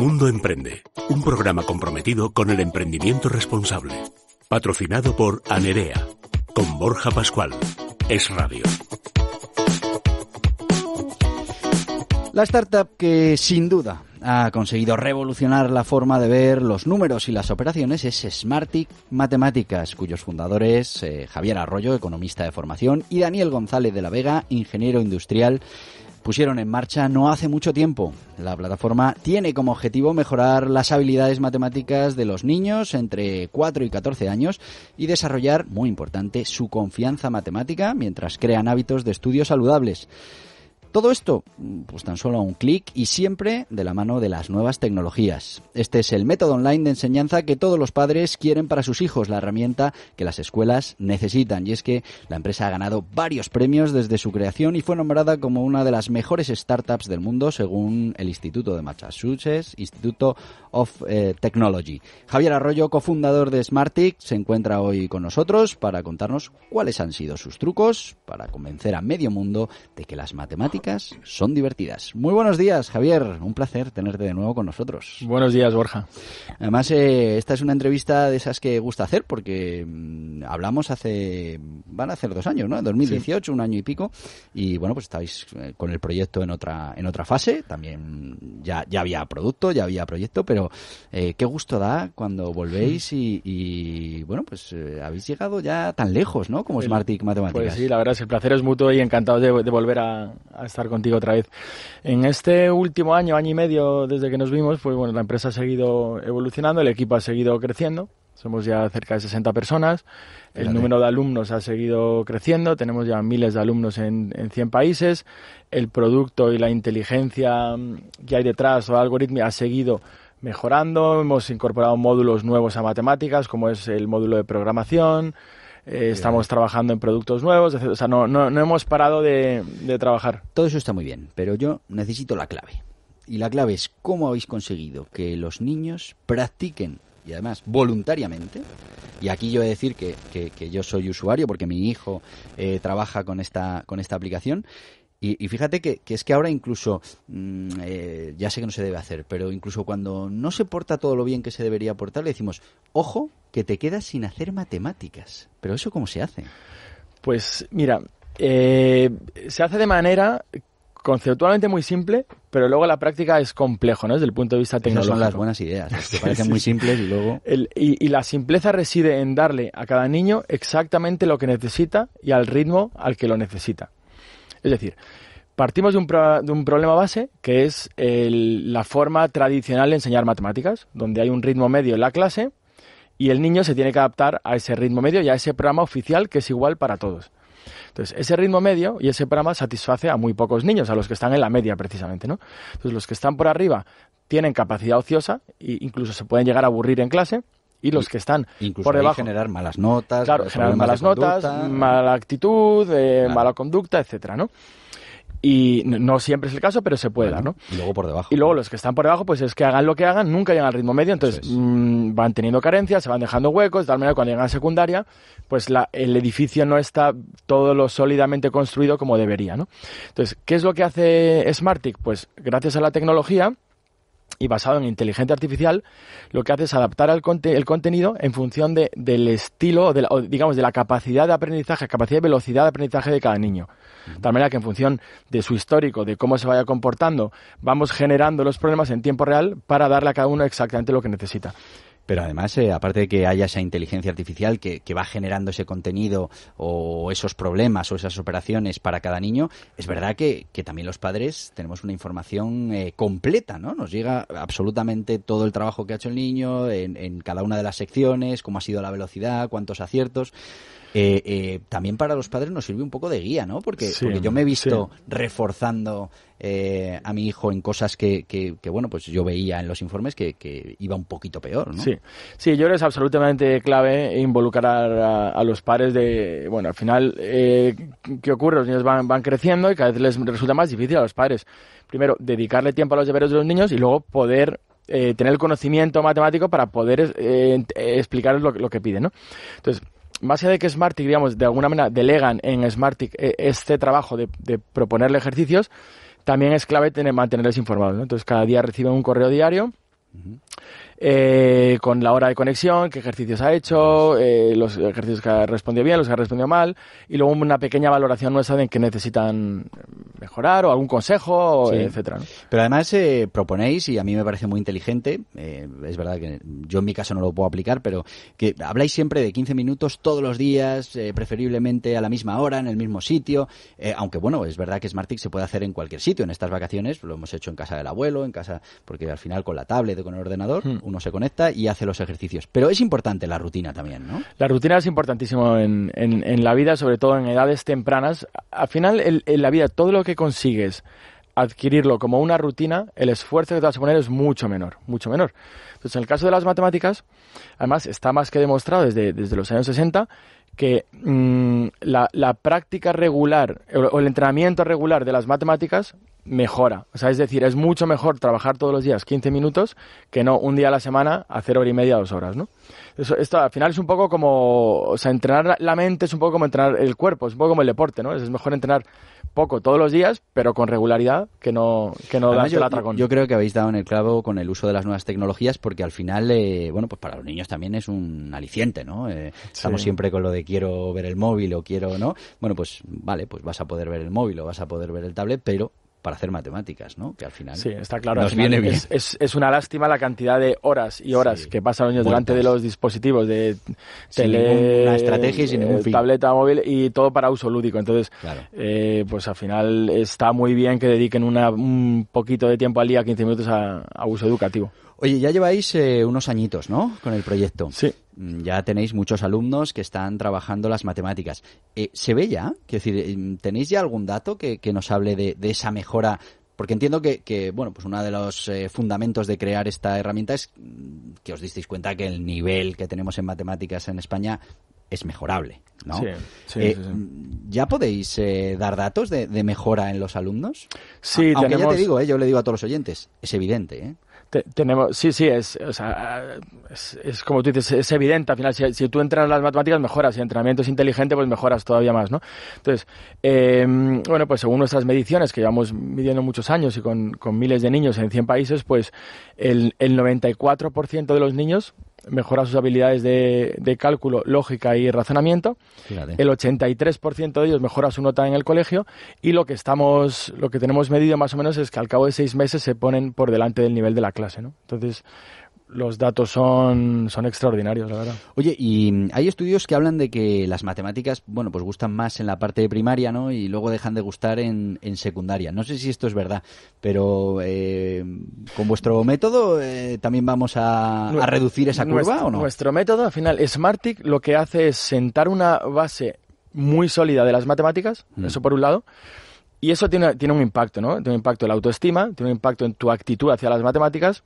Mundo Emprende, un programa comprometido con el emprendimiento responsable. Patrocinado por Anerea, con Borja Pascual, Es Radio. La startup que sin duda ha conseguido revolucionar la forma de ver los números y las operaciones es Smartic Matemáticas, cuyos fundadores eh, Javier Arroyo, economista de formación, y Daniel González de la Vega, ingeniero industrial pusieron en marcha no hace mucho tiempo. La plataforma tiene como objetivo mejorar las habilidades matemáticas de los niños entre 4 y 14 años y desarrollar, muy importante, su confianza matemática mientras crean hábitos de estudio saludables. Todo esto, mm, pues tan solo a un clic y siempre de la mano de las nuevas tecnologías. Este es el método online de enseñanza que todos los padres quieren para sus hijos, la herramienta que las escuelas necesitan. Y es que la empresa ha ganado varios premios desde su creación y fue nombrada como una de las mejores startups del mundo según el Instituto de Massachusetts, Instituto of eh, Technology. Javier Arroyo, cofundador de Smartick, se encuentra hoy con nosotros para contarnos cuáles han sido sus trucos para convencer a medio mundo de que las matemáticas son divertidas. Muy buenos días, Javier. Un placer tenerte de nuevo con nosotros. Buenos días, Borja. Además, eh, esta es una entrevista de esas que gusta hacer porque mm, hablamos hace, van a hacer dos años, ¿no? 2018, un año y pico. Y bueno, pues estáis eh, con el proyecto en otra, en otra fase. También ya, ya había producto, ya había proyecto, pero eh, qué gusto da cuando volvéis y, bueno, pues habéis llegado ya tan lejos, ¿no? Como el, Matemáticas. Pues sí, la verdad es que el placer es mutuo y encantado de volver a, estar contigo otra vez. En este último año, año y medio desde que nos vimos, pues bueno, la empresa ha seguido evolucionando, el equipo ha seguido creciendo. Somos ya cerca de 60 personas, el número de alumnos ha seguido creciendo, tenemos ya miles de alumnos en, 100 países, el producto y la inteligencia mm, que hay detrás o algoritmos, ha seguido mejorando, hemos incorporado módulos nuevos a matemáticas, como es el módulo de programación, eh, estamos trabajando en productos nuevos, o sea, no, hemos parado de, trabajar. Todo eso está muy bien, pero yo necesito la clave. Y la clave es cómo habéis conseguido que los niños practiquen y además voluntariamente. Y aquí yo he de decir que, yo soy usuario porque mi hijo eh, trabaja con esta, con esta aplicación y, fíjate que, es que ahora incluso, mm, eh, ya sé que no se debe hacer, pero incluso cuando no se porta todo lo bien que se debería portar, le decimos, ojo, que te quedas sin hacer matemáticas. Pero eso cómo se hace? Pues mira, eh, se hace de manera conceptualmente muy simple, pero luego la práctica es complejo, ¿no? Desde el punto de vista tecnológico. son las buenas ideas, que parecen muy simples y luego... y, la simpleza reside en darle a cada niño exactamente lo que necesita y al ritmo al que lo necesita. Es decir, partimos de un, problema base que es la forma tradicional de enseñar matemáticas, donde hay un ritmo medio en la clase y el niño se tiene que adaptar a ese ritmo medio y a ese programa oficial que es igual para todos. Entonces, ese ritmo medio y ese programa satisface a muy pocos niños, a los que están en la media precisamente, ¿no? Entonces, los que están por arriba tienen capacidad ociosa e incluso se pueden llegar a aburrir en clase y los que están por debajo. generar malas notas, claro, generar malas notas, mala actitud, eh, mala conducta, etcétera, ¿no? Y no siempre es el caso, pero se puede dar, ¿no? Y luego por debajo. Y luego los que están por debajo, pues es que hagan lo que hagan, nunca llegan al ritmo medio, entonces mm, van teniendo carencias, se van dejando huecos, de tal manera que cuando llegan a secundaria, pues la, el edificio no está todo lo sólidamente construido como debería, ¿no? Entonces, ¿qué es lo que hace Smartick? Pues gracias a la tecnología, y basado en inteligencia artificial, lo que hace es adaptar el, el contenido en función de, del estilo, de digamos, de la capacidad de aprendizaje, capacidad y velocidad de aprendizaje de cada niño. De tal manera que en función de su histórico, de cómo se vaya comportando, vamos generando los problemas en tiempo real para darle a cada uno exactamente lo que necesita pero además, eh, aparte de que haya esa inteligencia artificial que, que, va generando ese contenido o esos problemas o esas operaciones para cada niño, es verdad que, que también los padres tenemos una información eh, completa, ¿no? Nos llega absolutamente todo el trabajo que ha hecho el niño en, en cada una de las secciones, cómo ha sido la velocidad, cuántos aciertos. Eh, eh, también para los padres nos sirve un poco de guía, ¿no? Porque, yo me he visto reforzando eh, a mi hijo en cosas que, bueno, pues yo veía en los informes que, iba un poquito peor, ¿no? Sí, sí, yo creo que es absolutamente clave involucrar a, los padres de, bueno, al final, ¿qué ocurre? Los niños van, creciendo y cada vez les resulta más difícil a los padres, primero, dedicarle tiempo a los deberes de los niños y luego poder tener el conocimiento matemático para poder explicarles lo, lo que piden, ¿no? Entonces, más allá de que Smartick, digamos, de alguna manera delegan en Smartick eh, este trabajo de, proponerle ejercicios, también es clave tener, mantenerles informados. Entonces, cada día reciben un correo diario eh, con la hora de conexión, qué ejercicios ha hecho, eh, los ejercicios que ha respondido bien, los que ha respondido mal, y luego una pequeña valoración nuestra de en qué necesitan mejorar o algún consejo, etcétera. Pero además eh, proponéis, y a mí me parece muy inteligente, eh, es verdad que yo en mi caso no lo puedo aplicar, pero que habláis siempre de 15 minutos todos los días, eh, preferiblemente a la misma hora, en el mismo sitio, aunque bueno, es verdad que Smartick se puede hacer en cualquier sitio, en estas vacaciones lo hemos hecho en casa del abuelo, en casa, porque al final con la tablet o con el ordenador, hmm uno se conecta y hace los ejercicios. Pero es importante la rutina también, ¿no? La rutina es importantísimo en, la vida, sobre todo en edades tempranas. Al final, en la vida, todo lo que consigues adquirirlo como una rutina, el esfuerzo que te vas a poner es mucho menor, mucho menor. Entonces, en el caso de las matemáticas, además está más que demostrado desde, los años 60 que mm, la, práctica regular o el entrenamiento regular de las matemáticas mejora. O sea, es decir, es mucho mejor trabajar todos los días 15 minutos que no un día a la semana hacer hora y media, dos horas, ¿no? esto al final es un poco como, o sea, entrenar la mente es un poco como entrenar el cuerpo, es un poco como el deporte, ¿no? Es mejor entrenar poco todos los días, pero con regularidad, que no, que no yo, Yo creo que habéis dado en el clavo con el uso de las nuevas tecnologías, porque al final, eh, bueno, pues para los niños también es un aliciente, ¿no? Eh, estamos siempre con lo de quiero ver el móvil o quiero, ¿no? Bueno, pues vale, pues vas a poder ver el móvil o vas a poder ver el tablet, pero para hacer matemáticas, ¿no? Que al final está claro, nos viene bien. Es, una lástima la cantidad de horas y horas que pasan los niños delante de pues los dispositivos de tele, estrategia y sin ningún eh, fin. tableta móvil y todo para uso lúdico. Entonces, eh, pues al final está muy bien que dediquen un poquito de tiempo al día, 15 minutos a, uso educativo. Oye, ya lleváis eh, unos añitos, ¿no? Con el proyecto. Sí. Mm, ya tenéis muchos alumnos que están trabajando las matemáticas. Eh, ¿Se ve ya? decir, eh, ¿tenéis ya algún dato que, nos hable de, esa mejora? Porque entiendo que, bueno, pues uno de los eh, fundamentos de crear esta herramienta es mm, que os disteis cuenta que el nivel que tenemos en matemáticas en España es mejorable, ¿no? Sí, sí, mm, ¿Ya podéis dar datos de, mejora en los alumnos? Sí, Aunque ya te digo, yo le digo a todos los oyentes, es evidente, ¿eh? tenemos, sí, sí, es, es, como tú dices, es evidente. Al final, si, tú entras en las matemáticas, mejoras. Si el entrenamiento es inteligente, pues mejoras todavía más, ¿no? Entonces, em, bueno, pues según nuestras mediciones, que llevamos midiendo muchos años y con, miles de niños en 100 países, pues el, el 94% de los niños mejora sus habilidades de, cálculo, lógica y razonamiento. El 83% de ellos mejora su nota en el colegio y lo que estamos, lo que tenemos medido más o menos es que al cabo de seis meses se ponen por delante del nivel de la clase, ¿no? Entonces, los datos son, son extraordinarios, la verdad. Oye, y mm, hay estudios que hablan de que las matemáticas, bueno, pues gustan más en la parte primaria, ¿no? Y luego dejan de gustar en, secundaria. No sé si esto es verdad, pero eh, con vuestro método eh, también vamos a, reducir esa curva, ¿o no? Nuestro método, al final, Smartic lo que hace es sentar una base muy sólida de las matemáticas, mm. eso por un lado, y eso tiene, tiene un impacto, ¿no? Tiene un impacto en la autoestima, tiene un impacto en tu actitud hacia las matemáticas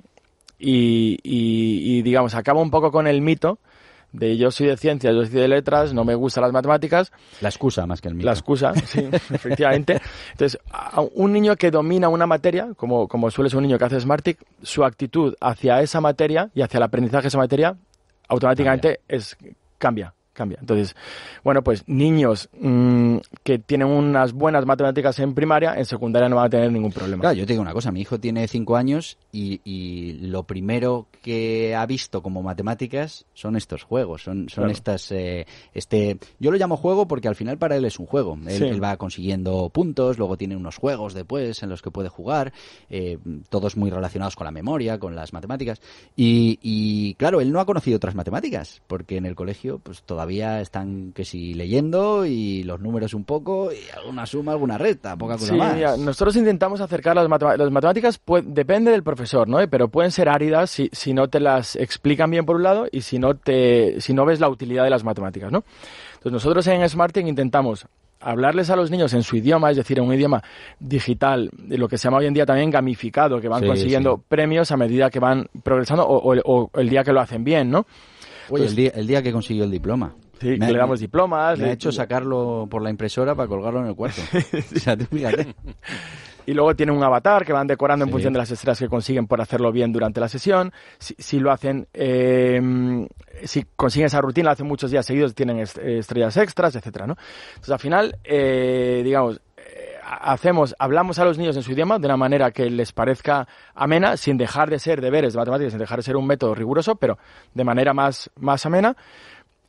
y, digamos, acaba un poco con el mito de yo soy de ciencias, yo soy de letras, no me gustan las matemáticas. La excusa más que el mito. La excusa, sí, efectivamente. Entonces, un niño que domina una materia, como, suele ser un niño que hace Smartick, su actitud hacia esa materia y hacia el aprendizaje de esa materia automáticamente es cambia cambia. Entonces, bueno, pues niños mm, que tienen unas buenas matemáticas en primaria, en secundaria no van a tener ningún problema. Claro, yo te digo una cosa, mi hijo tiene cinco años y, lo primero que ha visto como matemáticas son estos juegos, son, son estas, eh, este, yo lo llamo juego porque al final para él es un juego, él, va consiguiendo puntos, luego tiene unos juegos después en los que puede jugar, eh, todos muy relacionados con la memoria, con las matemáticas, y, y claro, él no ha conocido otras matemáticas, porque en el colegio pues todavía todavía están que si leyendo y los números un poco y alguna suma, alguna recta, poca cosa más. nosotros intentamos acercar las, las matemáticas, pues, depende del profesor, ¿no? Pero pueden ser áridas si, si no te las explican bien por un lado y si no, te, si no ves la utilidad de las matemáticas, ¿no? Entonces nosotros en Smarting intentamos hablarles a los niños en su idioma, es decir, en un idioma digital, lo que se llama hoy en día también gamificado, que van consiguiendo premios a medida que van progresando o, o el día que lo hacen bien, ¿no? el, día, que consiguió el diploma. Sí, le damos diplomas. De hecho sacarlo por la impresora para colgarlo en el cuarto. o sea, tú fíjate. Y luego tiene un avatar que van decorando en función de las estrellas que consiguen por hacerlo bien durante la sesión. Si, lo hacen, em, si consiguen esa rutina, la hacen muchos días seguidos, tienen estrellas extras, etcétera, ¿no? Entonces, al final, eh, digamos, hacemos, hablamos a los niños en su idioma de una manera que les parezca amena, sin dejar de ser deberes de matemáticas, sin dejar de ser un método riguroso, pero de manera más, más amena.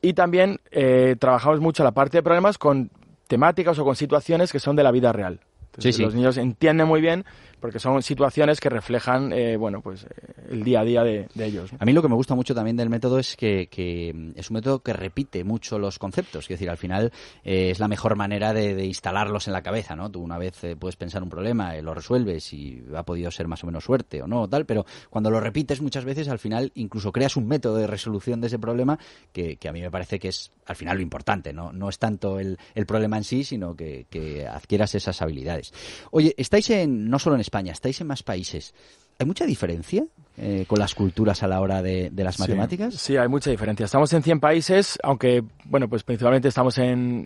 Y también eh, trabajamos mucho la parte de problemas con temáticas o con situaciones que son de la vida real. Los niños entienden muy bien porque son situaciones que reflejan, eh, bueno, pues eh, el día a día de, ellos. A mí lo que me gusta mucho también del método es que, es un método que repite mucho los conceptos, es decir, al final eh, es la mejor manera de, instalarlos en la cabeza, ¿no? Tú una vez puedes pensar un problema, lo resuelves y ha podido ser más o menos suerte o no, tal, pero cuando lo repites muchas veces, al final incluso creas un método de resolución de ese problema que, a mí me parece que es al final lo importante, ¿no? es tanto el, problema en sí, sino que, adquieras esas habilidades. Oye, estáis en, no solo en España, estáis en más países. ¿Hay mucha diferencia eh, con las culturas a la hora de, las matemáticas? Sí, hay mucha diferencia. Estamos en 100 países, aunque, bueno, pues principalmente estamos en,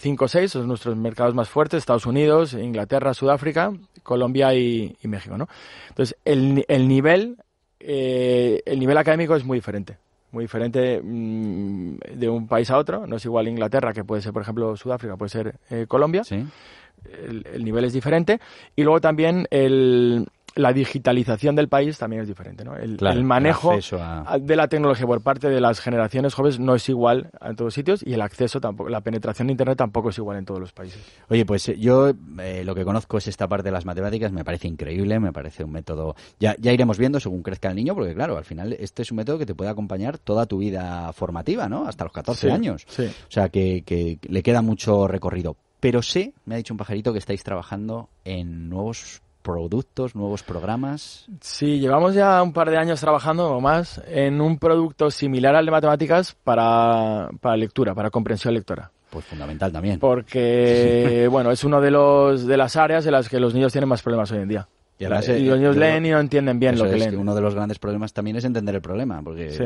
cinco 5 o 6, son nuestros mercados más fuertes, Estados Unidos, Inglaterra, Sudáfrica, Colombia y, México, ¿no? Entonces, el, nivel, eh, el nivel académico es muy diferente muy diferente mm, de un país a otro. No es igual Inglaterra, que puede ser, por ejemplo, Sudáfrica, puede ser eh, Colombia. Sí el, nivel es diferente. Y luego también la digitalización del país también es diferente. ¿no? El, manejo de la tecnología por parte de las generaciones jóvenes no es igual en todos sitios y el acceso tampoco, la penetración de Internet tampoco es igual en todos los países. Oye, pues eh, yo eh, lo que conozco es esta parte de las matemáticas, me parece increíble, me parece un método. Ya, iremos viendo según crezca el niño, porque claro, al final este es un método que te puede acompañar toda tu vida formativa, ¿no? Hasta los 14 años. O sea, que le queda mucho recorrido. Pero sé, me ha dicho un pajarito, que estáis trabajando en nuevos productos, nuevos programas. Sí, llevamos ya un par de años trabajando o más en un producto similar al de matemáticas para, para lectura, para comprensión lectora. Pues fundamental también. Porque, bueno, es una de los de las áreas en las que los niños tienen más problemas hoy en día. Y, eh, los niños leen y no entienden bien lo que leen. uno de los grandes problemas también es entender el problema, porque si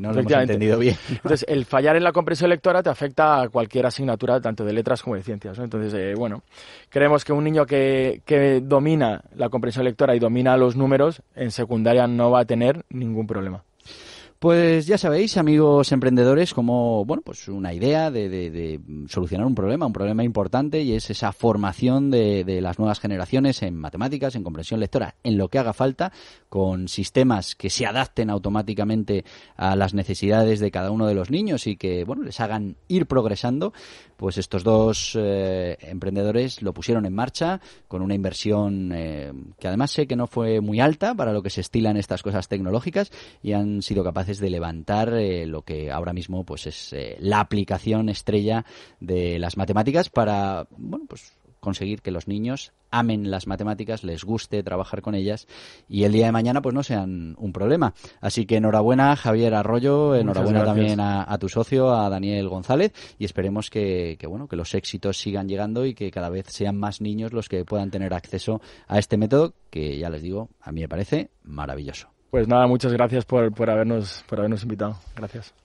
no lo hemos entendido bien. Entonces, el fallar en la comprensión lectora te afecta a cualquier asignatura, tanto de letras como de ciencias. Entonces, eh, bueno, creemos que un niño que, que domina la comprensión lectora y domina los números, en secundaria no va a tener ningún problema. Pues ya sabéis, amigos emprendedores, como bueno, pues una idea de, solucionar un problema, un problema importante, y es esa formación de, de, las nuevas generaciones en matemáticas, en comprensión lectora, en lo que haga falta, con sistemas que se adapten automáticamente a las necesidades de cada uno de los niños y que bueno les hagan ir progresando pues estos dos eh, emprendedores lo pusieron en marcha con una inversión eh, que además sé que no fue muy alta para lo que se estilan estas cosas tecnológicas y han sido capaces de levantar eh, lo que ahora mismo pues es la aplicación estrella de las matemáticas para bueno pues conseguir que los niños amen las matemáticas, les guste trabajar con ellas y el día de mañana pues no sean un problema. Así que enhorabuena Javier Arroyo, enhorabuena también a, tu socio, a Daniel González y esperemos que, que, bueno, que los éxitos sigan llegando y que cada vez sean más niños los que puedan tener acceso a este método que ya les digo, a mí me parece maravilloso. Pues nada, muchas gracias por, por, habernos, por habernos invitado. Gracias.